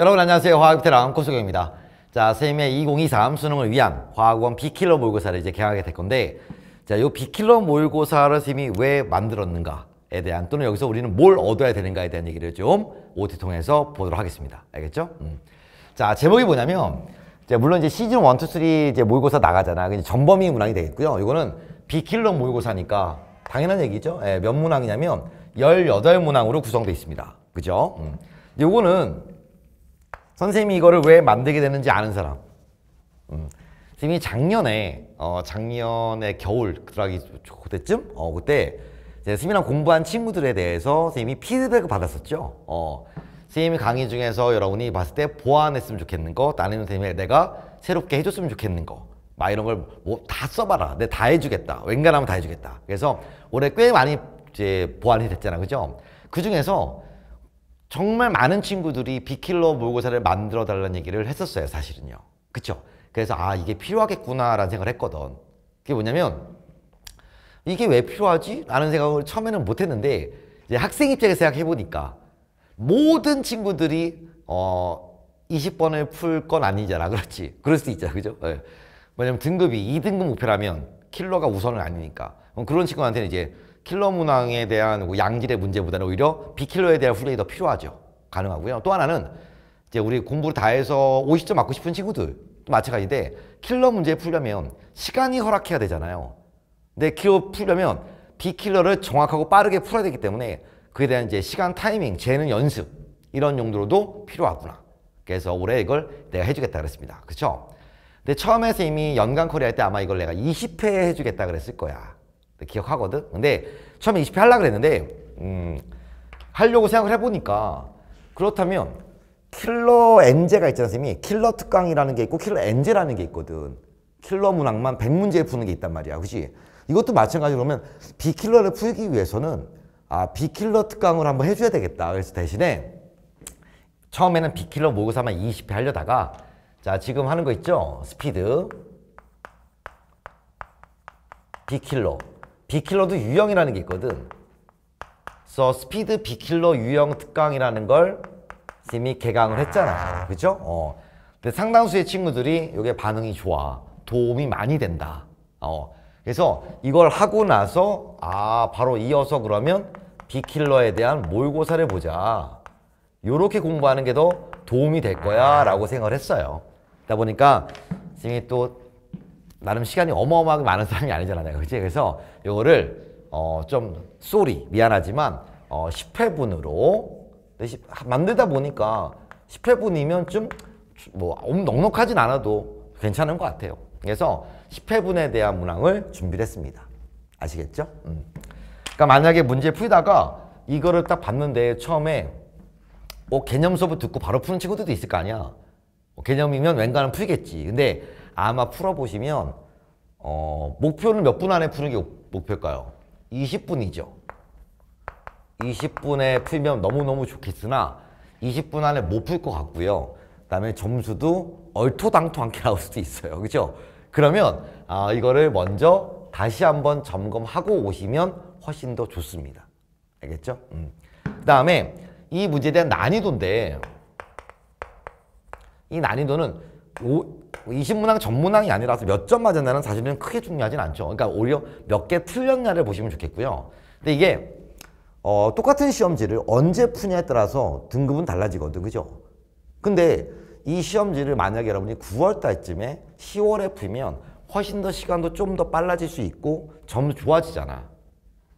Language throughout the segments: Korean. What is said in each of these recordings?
여러분 안녕하세요. 화학비테랑 고수경입니다. 자, 쌤의 2023 수능을 위한 화학원 비킬러 모의고사를 이제 개항하게 될 건데 자, 요 비킬러 모의고사를 쌤이 왜 만들었는가에 대한 또는 여기서 우리는 뭘 얻어야 되는가에 대한 얘기를 좀 OT 통해서 보도록 하겠습니다. 알겠죠? 음. 자, 제목이 뭐냐면 이제 물론 이제 시즌 1, 2, 3 이제 모의고사 나가잖아. 이제 전범위 문항이 되겠고요. 이거는 비킬러 모의고사니까 당연한 얘기죠. 예, 몇 문항이냐면 열여덟 문항으로 구성되어 있습니다. 그죠? 음. 요거는 선생님이 이거를 왜 만들게 되는지 아는 사람. 음. 선생님이 작년에 어 작년에 겨울 들어가기 그때쯤 어 그때 이제 님이랑 공부한 친구들에 대해서 선생님이 피드백을 받았었죠. 어. 선생님이 강의 중에서 여러분이 봤을 때 보완했으면 좋겠는 거, 나는 선생님이 내가 새롭게 해줬으면 좋겠는 거, 막 이런 걸 뭐 다 써봐라. 내다 해주겠다. 웬간하면 다 해주겠다. 그래서 올해 꽤 많이 이제 보완이 됐잖아, 그죠? 그 중에서 정말 많은 친구들이 비킬러 모의고사를 만들어 달라는 얘기를 했었어요 사실은요 그쵸 그래서 아 이게 필요하겠구나 라는 생각을 했거든 그게 뭐냐면 이게 왜 필요하지? 라는 생각을 처음에는 못했는데 이제 학생 입장에서 생각해보니까 모든 친구들이 어 20번을 풀 건 아니잖아 그렇지 그럴 수 있잖아 그죠 네. 왜냐면 등급이 2등급 목표라면 킬러가 우선은 아니니까 그런 친구한테는 이제 킬러 문항에 대한 뭐 양질의 문제보다는 오히려 비킬러에 대한 훈련이 더 필요하죠. 가능하고요. 또 하나는 이제 우리 공부를 다 해서 50점 맞고 싶은 친구들 마찬가지인데 킬러 문제 풀려면 시간이 허락해야 되잖아요. 근데 킬러 풀려면 비킬러를 정확하고 빠르게 풀어야 되기 때문에 그에 대한 이제 시간 타이밍, 재는 연습 이런 용도로도 필요하구나. 그래서 올해 이걸 내가 해주겠다 그랬습니다. 그렇죠? 근데 처음에 선생님이 연간 코리아할때 아마 이걸 내가 20회 해주겠다 그랬을 거야. 네, 기억하거든. 근데 처음에 20회 하려 그랬는데 음, 하려고 생각을 해보니까 그렇다면 킬러 엔제가 있잖아 선생님이 킬러 특강이라는 게 있고 킬러 엔제라는 게 있거든 킬러 문항만 100문제 푸는 게 있단 말이야 그치 이것도 마찬가지로 보면 비킬러를 풀기 위해서는 아 비킬러 특강을 한번 해줘야 되겠다 그래서 대신에 처음에는 비킬러 모의사만 20회 하려다가 자 지금 하는 거 있죠 스피드 비킬러 비킬러도 유형이라는 게 있거든. 그래서 스피드 비킬러 유형 특강이라는 걸 쌤이 개강을 했잖아. 그죠? 어. 근데 상당수의 친구들이 이게 반응이 좋아. 도움이 많이 된다. 어. 그래서 이걸 하고 나서 아 바로 이어서 그러면 비킬러에 대한 몰고사를 보자. 요렇게 공부하는 게 더 도움이 될 거야 라고 생각을 했어요. 그러다 보니까 쌤이 또 나름 시간이 어마어마하게 많은 사람이 아니잖아 요 그치? 그래서 요거를 어, 좀 쏘리 미안하지만 어, 10회분으로 만들다 보니까 10회분이면 좀뭐 넉넉하진 않아도 괜찮은 것 같아요 그래서 10회분에 대한 문항을 준비를 했습니다 아시겠죠? 음. 그러니까 만약에 문제 풀다가 이거를 딱 봤는데 처음에 어, 개념 수업을 듣고 바로 푸는 친구들도 있을 거 아니야 어, 개념이면 왠간는 풀겠지 근데 아마 풀어보시면 어, 목표는 몇 분 안에 푸는 게 목표일까요? 20분이죠. 20분에 풀면 너무너무 좋겠으나 20분 안에 못 풀 것 같고요. 그 다음에 점수도 얼토당토 않게 나올 수도 있어요. 그죠? 그러면 아, 이거를 먼저 다시 한번 점검하고 오시면 훨씬 더 좋습니다. 알겠죠? 음. 그 다음에 이 문제에 대한 난이도인데 이 난이도는 이신문항전문항이 아니라서 몇 점 맞았냐는 사실은 크게 중요하진 않죠. 그러니까 오히려 몇 개 틀렸냐를 보시면 좋겠고요. 근데 이게 어, 똑같은 시험지를 언제 푸냐에 따라서 등급은 달라지거든. 그죠? 근데 이 시험지를 만약에 여러분이 9월 달쯤에 10월에 풀면 훨씬 더 시간도 좀 더 빨라질 수 있고 점수 좋아지잖아.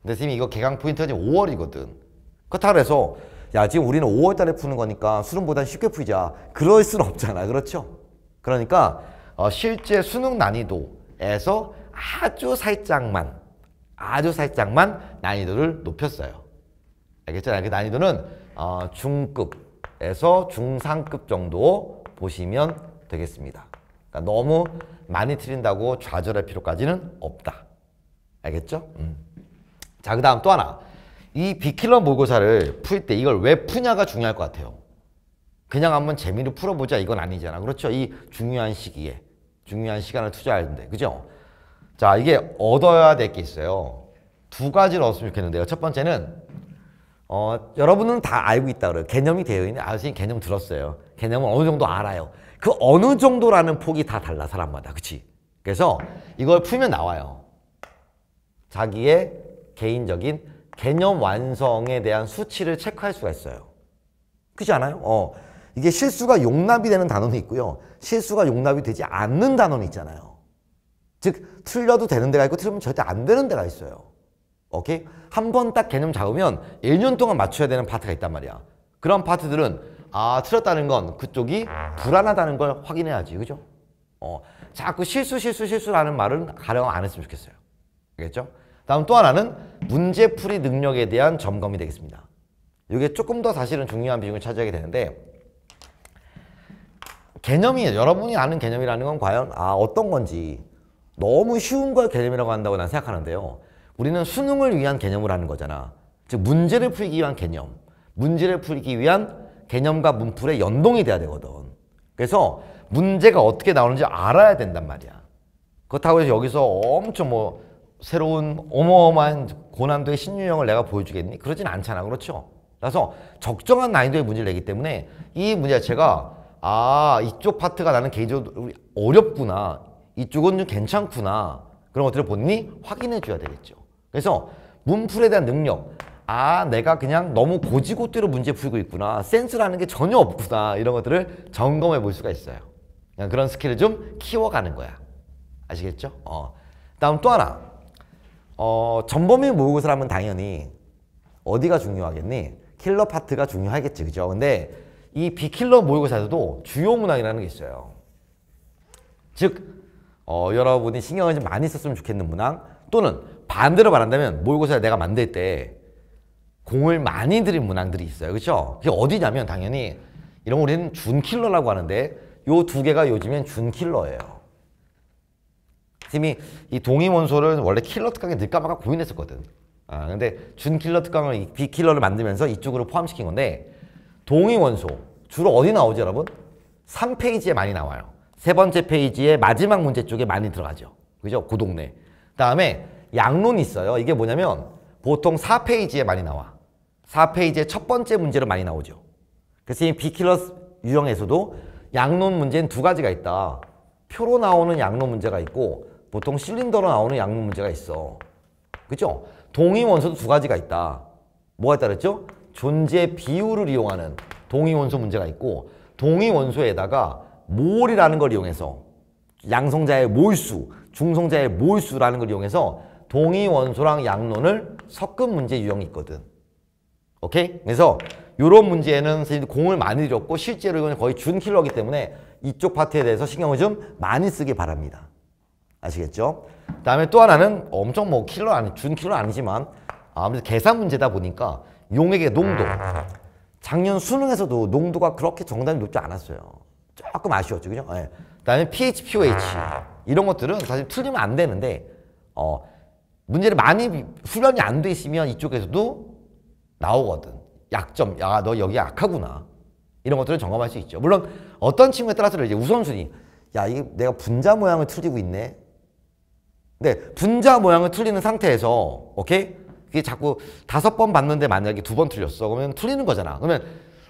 근데 선생님 이거 개강 포인트가 5월이거든. 그렇다고 해서 야 지금 우리는 5월 달에 푸는 거니까 수능보다 쉽게 풀자. 그럴 순 없잖아. 그렇죠? 그러니까 어, 실제 수능 난이도에서 아주 살짝만 아주 살짝만 난이도를 높였어요. 알겠죠? 그 난이도는 어, 중급에서 중상급 정도 보시면 되겠습니다. 그러니까 너무 많이 틀린다고 좌절할 필요까지는 없다. 알겠죠? 음. 자, 그 다음 또 하나. 이 비킬러 모의고사를 풀 때 이걸 왜 푸냐가 중요할 것 같아요. 그냥 한번 재미를 풀어보자 이건 아니잖아. 그렇죠? 이 중요한 시기에 중요한 시간을 투자하는데 그죠? 자 이게 얻어야 될 게 있어요. 두 가지를 얻으면 좋겠는데요. 첫 번째는 어, 여러분은 다 알고 있다 그래요. 개념이 되어 있는 아저씨 개념 들었어요. 개념은 어느 정도 알아요. 그 어느 정도라는 폭이 다 달라 사람마다 그치? 그래서 이걸 풀면 나와요. 자기의 개인적인 개념 완성에 대한 수치를 체크할 수가 있어요. 그렇지 않아요? 어. 이게 실수가 용납이 되는 단어는 있고요. 실수가 용납이 되지 않는 단어는 있잖아요. 즉 틀려도 되는 데가 있고 틀리면 절대 안 되는 데가 있어요. 오케이? 한 번 딱 개념 잡으면 1년 동안 맞춰야 되는 파트가 있단 말이야. 그런 파트들은 아 틀렸다는 건 그쪽이 불안하다는 걸 확인해야지. 그죠? 어, 자꾸 실수 실수 실수라는 말은 가령 안 했으면 좋겠어요. 알겠죠? 다음 또 하나는 문제풀이 능력에 대한 점검이 되겠습니다. 이게 조금 더 사실은 중요한 비중을 차지하게 되는데 개념이 여러분이 아는 개념이라는 건 과연 아 어떤 건지 너무 쉬운 걸 개념이라고 한다고 난 생각하는데요. 우리는 수능을 위한 개념을 하는 거잖아. 즉 문제를 풀기 위한 개념, 문제를 풀기 위한 개념과 문풀의 연동이 돼야 되거든. 그래서 문제가 어떻게 나오는지 알아야 된단 말이야. 그렇다고 해서 여기서 엄청 뭐 새로운 어마어마한 고난도의 신유형을 내가 보여주겠니? 그러진 않잖아. 그렇죠? 그래서 적정한 난이도의 문제를 내기 때문에 이 문제 자체가 아 이쪽 파트가 나는 개인적으로 어렵구나 이쪽은 좀 괜찮구나 그런 것들을 본인이 확인해 줘야 되겠죠 그래서 문풀에 대한 능력 아 내가 그냥 너무 고지고대로 문제 풀고 있구나 센스라는 게 전혀 없구나 이런 것들을 점검해 볼 수가 있어요 그런 냥그 스킬을 좀 키워가는 거야 아시겠죠? 어. 다음 또 하나 어, 전범위 모의고사라면 당연히 어디가 중요하겠니? 킬러 파트가 중요하겠지 그죠? 근데 이 비킬러 모의고사에도 주요 문항이라는 게 있어요. 즉 어, 여러분이 신경을 좀 많이 썼으면 좋겠는 문항 또는 반대로 말한다면 모의고사 내가 만들 때 공을 많이 들인 문항들이 있어요. 그렇죠? 그게 어디냐면 당연히 이런 거 우리는 준킬러라고 하는데 요 두 개가 요즘엔 준킬러예요. 팀이 이 동의문서를 원래 킬러 특강에 넣을까 말까 고민했었거든. 아, 근데 준킬러 특강을 비킬러를 만들면서 이쪽으로 포함시킨 건데 동의원소 주로 어디 나오죠 여러분? 3페이지에 많이 나와요. 세 번째 페이지에 마지막 문제 쪽에 많이 들어가죠. 그죠? 구 그 동네. 그 다음에 양론이 있어요. 이게 뭐냐면 보통 4페이지에 많이 나와. 4페이지에첫 번째 문제로 많이 나오죠. 그래서 이 비킬러스 유형에서도 양론 문제는 두 가지가 있다. 표로 나오는 양론 문제가 있고 보통 실린더로 나오는 양론 문제가 있어. 그죠? 동의 원소도 두 가지가 있다. 뭐가 있다 그랬죠? 존재 비율을 이용하는 동의원소 문제가 있고 동의원소에다가 몰이라는 걸 이용해서 양성자의 몰수, 중성자의 몰수라는 걸 이용해서 동의원소랑 양론을 섞은 문제 유형이 있거든. 오케이? 그래서 이런 문제는 선생 공을 많이 들였고 실제로 이건 거의 준킬러기 때문에 이쪽 파트에 대해서 신경을 좀 많이 쓰기 바랍니다. 아시겠죠? 그 다음에 또 하나는 엄청 뭐 킬러 아니, 준킬러 아니지만 아무래도 계산 문제다 보니까 용액의 농도. 작년 수능에서도 농도가 그렇게 정답이 높지 않았어요. 조금 아쉬웠죠, 그죠? 예. 네. 그다음에 pH, pOH 이런 것들은 사실 틀리면 안 되는데 어, 문제를 많이 훈련이 안 돼 있으면 이쪽에서도 나오거든. 약점, 야 너 여기 약하구나 이런 것들을 점검할 수 있죠. 물론 어떤 친구에 따라서 이제 우선순위, 야 이게 내가 분자 모양을 틀리고 있네. 근데 분자 모양을 틀리는 상태에서 오케이 그게 자꾸 다섯 번 봤는데 만약에 두 번 틀렸어. 그러면 틀리는 거잖아. 그러면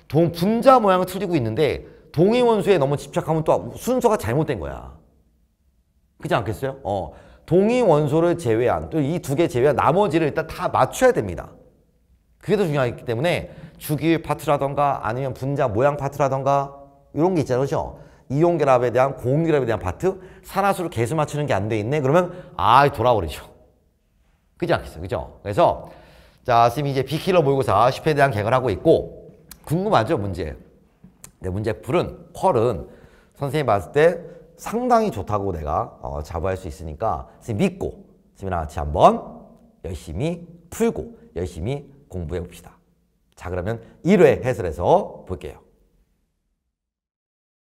동, 분자 모양을 틀리고 있는데 동의 원수에 너무 집착하면 또 순서가 잘못된 거야. 그렇지 않겠어요? 어. 동의 원소를 제외한 또 이 두 개 제외한 나머지를 일단 다 맞춰야 됩니다. 그게 더 중요하기 때문에 주기율 파트라던가 아니면 분자 모양 파트라던가 이런 게 있잖아요. 그죠? 렇이용 결합에 대한 공용 결합에 대한 파트 산화수를 계속 맞추는 게 안 돼 있네. 그러면 아, 돌아버리죠. 그지 않겠어요. 그죠? 그래서 자, 지금 이제 비킬러 모의고사 슈페에 대한 객을 하고 있고 궁금하죠, 문제. 근 네, 문제 풀은 퀄은 선생님 봤을 때 상당히 좋다고 내가 어, 자부할 수 있으니까 선생님 믿고 지민아 같이 한번 열심히 풀고 열심히 공부해 봅시다. 자, 그러면 1회 해설해서 볼게요.